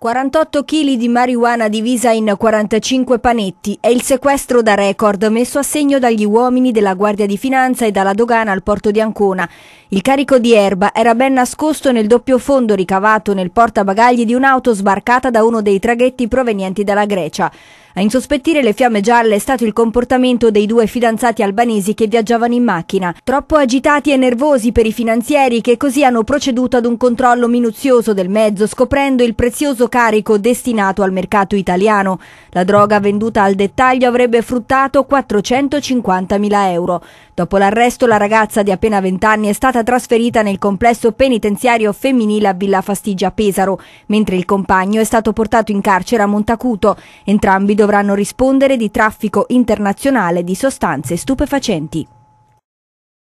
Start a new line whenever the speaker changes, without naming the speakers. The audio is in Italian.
48 kg di marijuana divisa in 45 panetti è il sequestro da record messo a segno dagli uomini della Guardia di Finanza e dalla dogana al porto di Ancona. Il carico di erba era ben nascosto nel doppio fondo ricavato nel portabagagli di un'auto sbarcata da uno dei traghetti provenienti dalla Grecia. A insospettire le fiamme gialle è stato il comportamento dei due fidanzati albanesi che viaggiavano in macchina, troppo agitati e nervosi per i finanzieri che così hanno proceduto ad un controllo minuzioso del mezzo scoprendo il prezioso carico destinato al mercato italiano. La droga venduta al dettaglio avrebbe fruttato 450.000 euro. Dopo l'arresto la ragazza di appena 20 anni è stata trasferita nel complesso penitenziario femminile a Villa Fastigia Pesaro, mentre il compagno è stato portato in carcere a Montacuto, entrambi dovranno rispondere di traffico internazionale di sostanze stupefacenti.